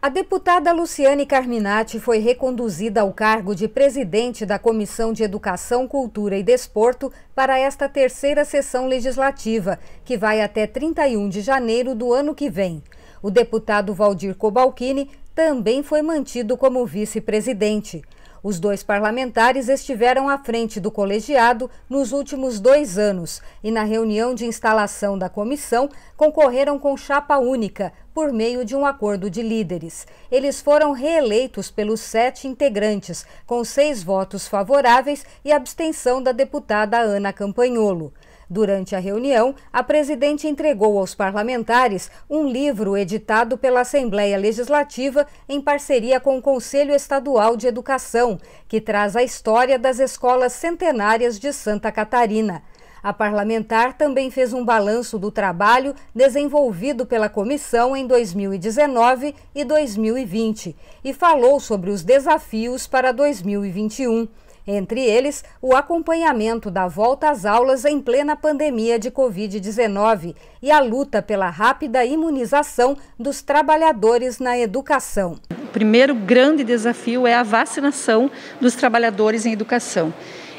A deputada Luciane Carminati foi reconduzida ao cargo de presidente da Comissão de Educação, Cultura e Desporto para esta terceira sessão legislativa, que vai até 31 de janeiro do ano que vem. O deputado Valdir Cobalcini também foi mantido como vice-presidente. Os dois parlamentares estiveram à frente do colegiado nos últimos dois anos e, na reunião de instalação da comissão, concorreram com chapa única, por meio de um acordo de líderes. Eles foram reeleitos pelos sete integrantes, com seis votos favoráveis e abstenção da deputada Ana Campanholo. Durante a reunião, a presidente entregou aos parlamentares um livro editado pela Assembleia Legislativa em parceria com o Conselho Estadual de Educação, que traz a história das escolas centenárias de Santa Catarina. A parlamentar também fez um balanço do trabalho desenvolvido pela comissão em 2019 e 2020 e falou sobre os desafios para 2021. Entre eles, o acompanhamento da volta às aulas em plena pandemia de Covid-19 e a luta pela rápida imunização dos trabalhadores na educação. O primeiro grande desafio é a vacinação dos trabalhadores em educação.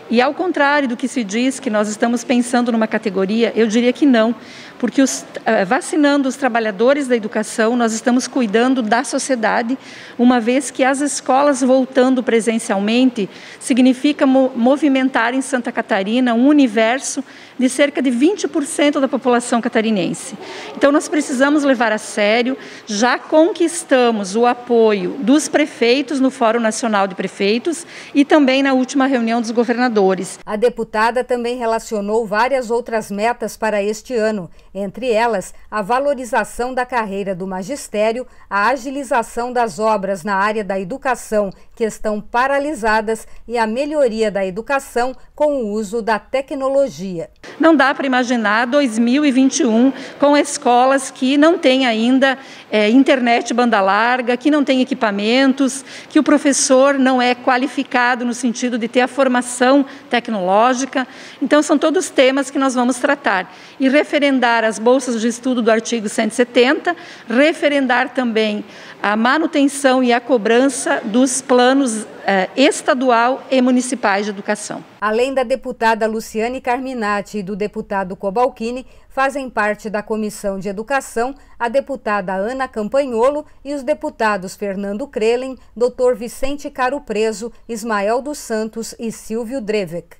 E ao contrário do que se diz que nós estamos pensando numa categoria, eu diria que não, porque os, eh, vacinando os trabalhadores da educação, nós estamos cuidando da sociedade, uma vez que as escolas voltando presencialmente significa movimentar em Santa Catarina um universo de cerca de 20% da população catarinense. Então nós precisamos levar a sério, já conquistamos o apoio dos prefeitos no Fórum Nacional de Prefeitos e também na última reunião dos governadores setores. A deputada também relacionou várias outras metas para este ano, entre elas a valorização da carreira do magistério, a agilização das obras na área da educação, que estão paralisadas, e a melhoria da educação com o uso da tecnologia. Não dá para imaginar 2021 com escolas que não têm ainda é, internet banda larga, que não têm equipamentos, que o professor não é qualificado no sentido de ter a formação tecnológica. Então, são todos temas que nós vamos tratar. E referendar as bolsas de estudo do artigo 170, referendar também a manutenção e a cobrança dos planos eh, estadual e municipais de educação. Além da deputada Luciane Carminati e do deputado Cobalcini, fazem parte da Comissão de Educação a deputada Ana Campanholo e os deputados Fernando Krelen, Doutor Vicente Caro Preso, Ismael dos Santos e Silvio Drevec.